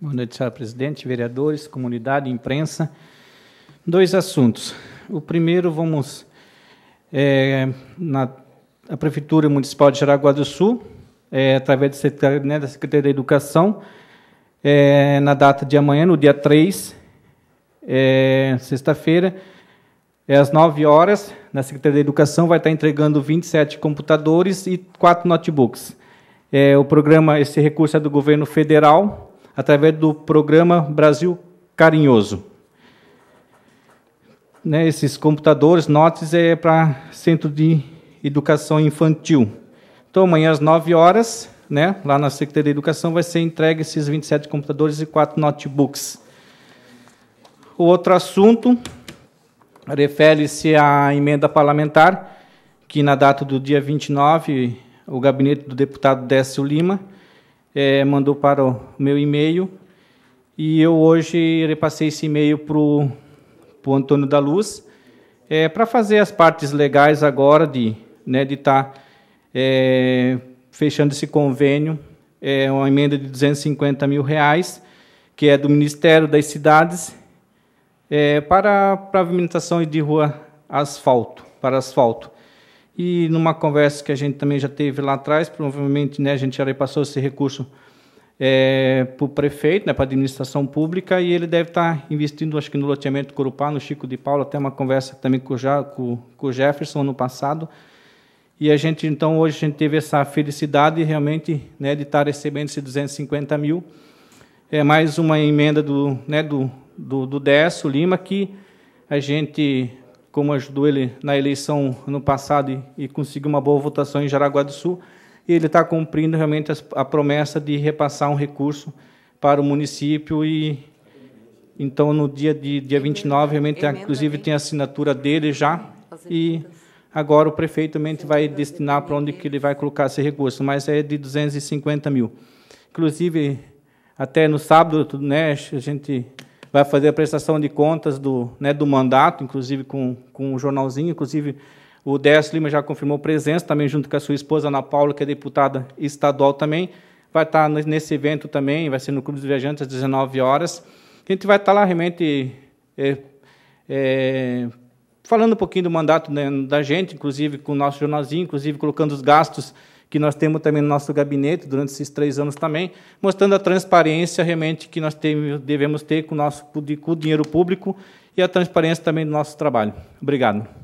Boa noite, senhora presidente, vereadores, comunidade, imprensa. Dois assuntos. O primeiro, vamos é, na a Prefeitura Municipal de Jaraguá do Sul, é, através da Secretaria, né, da Secretaria da Educação, é, na data de amanhã, no dia 3, é, sexta-feira, é às 9 horas, na Secretaria da Educação, vai estar entregando 27 computadores e 4 notebooks. É, o programa, esse recurso é do governo federal, através do programa Brasil Carinhoso. Né, esses computadores, notes, é para Centro de Educação Infantil. Então, amanhã às 9 horas, né, lá na Secretaria de Educação, vai ser entregue esses 27 computadores e quatro notebooks. O outro assunto refere-se à emenda parlamentar, que na data do dia 29, o gabinete do deputado Décio Lima é, mandou para o meu e-mail e eu hoje repassei esse e-mail para o Antônio da Luz é, para fazer as partes legais agora de né, de estar tá, é, fechando esse convênio, é uma emenda de 250 mil reais, que é do Ministério das Cidades, é, para pavimentação de rua asfalto, para asfalto. E numa conversa que a gente também já teve lá atrás, provavelmente né, a gente já repassou esse recurso é, para o prefeito, né, para a administração pública, e ele deve estar tá investindo, acho que no loteamento Corupá, no Chico de Paula, até uma conversa também com, já, com, com o Jefferson no passado. E a gente, então, hoje a gente teve essa felicidade realmente né, de estar tá recebendo esses 250 mil. É mais uma emenda do, né, do, do, do Décio Lima, que a gente como ajudou ele na eleição no passado e, e conseguiu uma boa votação em Jaraguá do Sul, e ele está cumprindo realmente a, a promessa de repassar um recurso para o município e então no dia de dia 29 realmente Emenda, inclusive tem a assinatura dele já e agora o prefeito realmente vai destinar para onde que ele vai colocar esse recurso, mas é de 250 mil. Inclusive até no sábado, né, a gente vai fazer a prestação de contas do, né, do mandato, inclusive com, com o jornalzinho, inclusive o Décio Lima já confirmou presença, também junto com a sua esposa, Ana Paula, que é deputada estadual também, vai estar nesse evento também, vai ser no Clube dos Viajantes, às 19 horas. A gente vai estar lá realmente é, é, falando um pouquinho do mandato né, da gente, inclusive com o nosso jornalzinho, inclusive colocando os gastos que nós temos também no nosso gabinete durante esses três anos também, mostrando a transparência realmente que nós temos, devemos ter com o nosso com o dinheiro público e a transparência também do nosso trabalho. Obrigado.